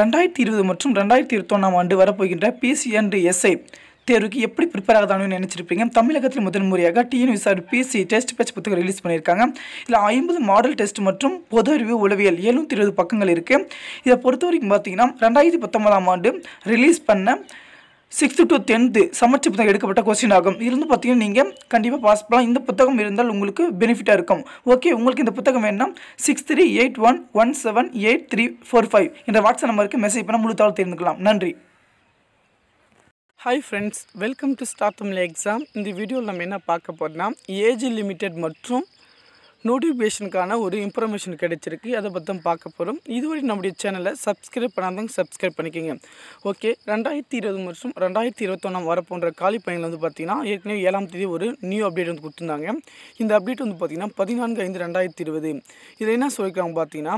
ரெண்டாயிரத்தி இருபது மற்றும் ரெண்டாயிரத்தி இருபத்தொன்னாம் ஆண்டு வரப்போகின்ற பிசி அண்ட் எஸ்ஐ தேர்வுக்கு எப்படி ப்ரிப்பேர் ஆகுதானு நினச்சிருப்பீங்க தமிழகத்தில் முதன் முறையாக டிஎன்விசார் பிசி டெஸ்ட் பேச்ச புத்தகம் ரிலீஸ் பண்ணியிருக்காங்க இதில் ஐம்பது மாடல் டெஸ்ட் மற்றும் பொது அறிவு உளவியல் எழுநூற்றி இருபது பக்கங்கள் இருக்குது இதை பொறுத்த வரைக்கும் பார்த்தீங்கன்னா ரெண்டாயிரத்தி பத்தொன்பதாம் ஆண்டு ரிலீஸ் பண்ண சிக்ஸ்த்து டு டென்த்து சமர்ச்சி புத்தகம் எடுக்கப்பட்ட கொஸ்டின் ஆகும் இருந்து பார்த்தீங்கன்னா நீங்கள் கண்டிப்பாக பாஸ் பண்ணலாம் இந்த புத்தகம் இருந்தால் உங்களுக்கு பெனிஃபிட்டாக இருக்கும் ஓகே உங்களுக்கு இந்த புத்தகம் வேணும் six three eight one one seven eight three four five என்ற வாட்ஸ்அப் நம்பருக்கு மெசேஜ் பண்ண முழு தாழ் தெரிந்துக்கலாம் நன்றி hi friends welcome to Tamil exam இந்த வீடியோவில் நம்ம என்ன பார்க்க போகிறோம்னா ஏஜ் லிமிட்டெட் மற்றும் நோட்டிஃபிகேஷனுக்கான ஒரு இன்ஃபர்மேஷன் கிடைச்சிருக்கு அதை பற்றி பார்க்க போகிறோம் இதுவரை நம்முடைய சேனலை சப்ஸ்கிரைப் பண்ணாதவங்க சப்ஸ்கிரைப் பண்ணிக்கோங்க ஓகே ரெண்டாயிரத்தி இருபது வருஷம் ரெண்டாயிரத்தி இருபத்தொன்னாம் வரப்போன்ற காலி பயணிகள் வந்து பார்த்திங்கன்னா ஏற்கனவே ஏழாம் தேதி ஒரு நியூ அப்டேட் வந்து கொடுத்துருந்தாங்க இந்த அப்டேட் வந்து பார்த்திங்கன்னா பதினான்கு ஐந்து ரெண்டாயிரத்தி இருபது இதில் என்ன சொல்லியிருக்காங்க பார்த்தீங்கன்னா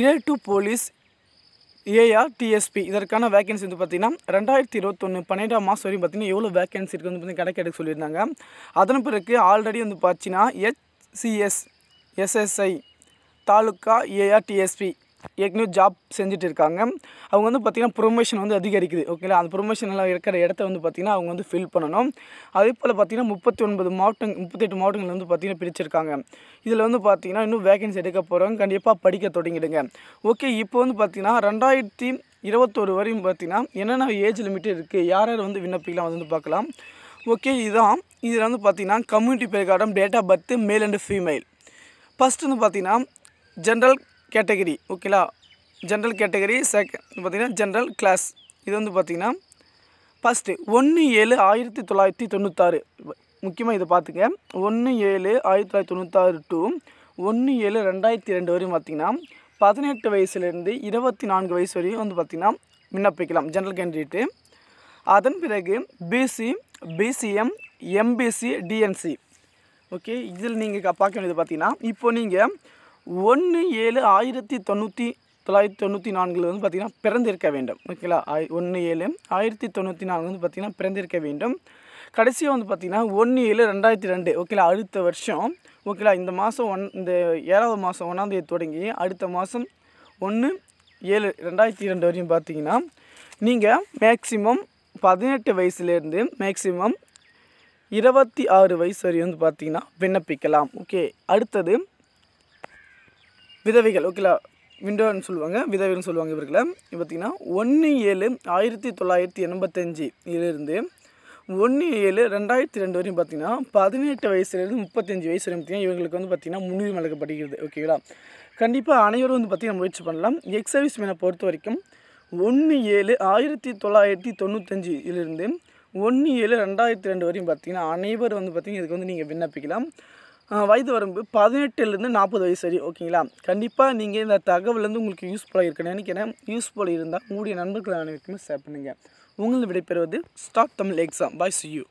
grade two police AR DSP இதற்கான வேகன்சி வந்து பார்த்திங்கன்னா ரெண்டாயிரத்தி இருபத்தொன்று பன்னெண்டாம் மாதம் வரையும் பார்த்திங்கன்னா எவ்வளோ வேகன்சி இருக்குது வந்து பார்த்திங்கன்னா கிடைக்க எடுக்க சொல்லியிருந்தாங்க அதன் பிறகு ஆல்ரெடி வந்து பார்த்தீங்கன்னா H CS SSI taluka ARDSP ஏற்கனவே ஜாப் செஞ்சுட்டு இருக்காங்க அவங்க வந்து பார்த்திங்கன்னா ப்ரொமோஷன் வந்து அதிகரிக்குது ஓகேங்களா அந்த ப்ரொமோஷன் எல்லாம் இருக்கிற இடத்த வந்து பார்த்திங்கன்னா அவங்க வந்து ஃபில் பண்ணணும் அதே போல் பார்த்திங்கன்னா முப்பத்தி ஒன்பது மாவட்டம் முப்பத்தெட்டு மாவட்டங்கள் வந்து பார்த்திங்கன்னா பிரிச்சிருக்காங்க இதில் வந்து பார்த்திங்கன்னா இன்னும் வேகன்சி எடுக்க போகிறவங்க கண்டிப்பாக படிக்க தொடங்கிடுங்க ஓகே இப்போ வந்து பார்த்திங்கன்னா ரெண்டாயிரத்தி இருபத்தோரு வரையும் பார்த்திங்கன்னா என்னென்ன ஏஜ் லிமிட்டு இருக்குது யார் யார் வந்து விண்ணப்பிக்கலாம் வந்து பார்க்கலாம் ஓகே இதுதான் இதில் வந்து பார்த்திங்கன்னா கம்யூனிட்டி பேர் கார்டம் டேட் ஆஃப் பர்த்து மேல் அண்டு ஃபீமேல் ஃபஸ்ட்டு வந்து பார்த்திங்கன்னா ஜென்ரல் கேட்டகரி ஓகேலா ஜென்ரல் கேட்டகரி செகண்ட் பார்த்திங்கன்னா ஜென்ரல் கிளாஸ் இது வந்து பார்த்திங்கன்னா ஃபஸ்ட்டு ஒன்று ஏழு ஆயிரத்தி தொள்ளாயிரத்தி தொண்ணூத்தாறு முக்கியமாக இதை பார்த்துங்க ஒன்று ஏழு ஆயிரத்தி தொள்ளாயிரத்தி தொண்ணூத்தாறு டு ஒன்று ஏழு ரெண்டாயிரத்தி ரெண்டு வரையும் பார்த்திங்கன்னா பதினெட்டு வயசுலேருந்து இருபத்தி நான்கு வயசு வரையும் வந்து பார்த்திங்கன்னா விண்ணப்பிக்கலாம் ஜென்ரல் கேண்டிடேட்டு அதன் பிறகு BC BCM MBC DNC okay இதில் நீங்கள் பார்க்க வேண்டியது பார்த்தீங்கன்னா இப்போ நீங்கள் ஒன்று ஏழு ஆயிரத்தி தொண்ணூற்றி தொள்ளாயிரத்தி தொண்ணூற்றி நான்கில் வந்து பார்த்திங்கன்னா பிறந்திருக்க வேண்டும் ஓகேங்களா ஒன்று ஏழு ஆயிரத்தி தொண்ணூற்றி நான்கு வந்து பார்த்திங்கன்னா பிறந்திருக்க வேண்டும் கடைசியாக வந்து பார்த்திங்கன்னா ஒன்று ஏழு ரெண்டாயிரத்தி ரெண்டு ஓகேலா அடுத்த வருஷம் ஓகேலா இந்த மாதம் ஒன் இந்த ஏழாவது மாதம் ஒன்றாந்தேதி தொடங்கி அடுத்த மாதம் ஒன்று ஏழு ரெண்டாயிரத்தி ரெண்டு வரையும் பார்த்திங்கன்னா நீங்கள் மேக்ஸிமம் பதினெட்டு வயசுலேருந்து மேக்ஸிமம் இருபத்தி ஆறு வயசு வரையும் வந்து பார்த்திங்கன்னா விண்ணப்பிக்கலாம் ஓகே அடுத்தது விதவைகள் ஓகேலா விண்டோன்னு சொல்லுவாங்க விதவைன்னு சொல்லுவாங்க இவர்களை பார்த்திங்கன்னா ஒன்று ஏழு ஆயிரத்தி தொள்ளாயிரத்தி எண்பத்தஞ்சு இதிலிருந்து ஒன்று ஏழு ரெண்டாயிரத்தி ரெண்டு வரையும் பார்த்திங்கன்னா பதினெட்டு வயசுலேருந்து முப்பத்தஞ்சு வயசு வரையும் பார்த்திங்கன்னா இவங்களுக்கு வந்து பார்த்திங்கன்னா முன்னுரிமை அளிக்கப்படுகிறது ஓகேங்களா கண்டிப்பாக அனைவரும் வந்து பார்த்திங்கன்னா முயற்சி பண்ணலாம் எக்ஸ் சர்வீஸ் மேனை பொறுத்த வரைக்கும் ஒன்று ஏழு ஆயிரத்தி தொள்ளாயிரத்தி தொண்ணூத்தஞ்சிலிருந்து ஒன்று ஏழு ரெண்டாயிரத்தி ரெண்டு வரையும் பார்த்தீங்கன்னா அனைவர் வந்து பார்த்திங்கன்னா இதுக்கு வந்து நீங்கள் விண்ணப்பிக்கலாம் வயது வரம்பு பதினெட்டுலேருந்து நாற்பது வயசு சரி ஓகேங்களா கண்டிப்பாக நீங்கள் இந்த தகவல் வந்து உங்களுக்கு யூஸ்ஃபுல்லாக இருக்குன்னு நினைக்கிறேன் யூஸ்ஃபுல் இருந்தால் உங்களுடைய நண்பர்கள் அனைவருக்குமே ஷேர் பண்ணுங்கள் உங்களை விடைபெறுவது stop Tamil exam bye see you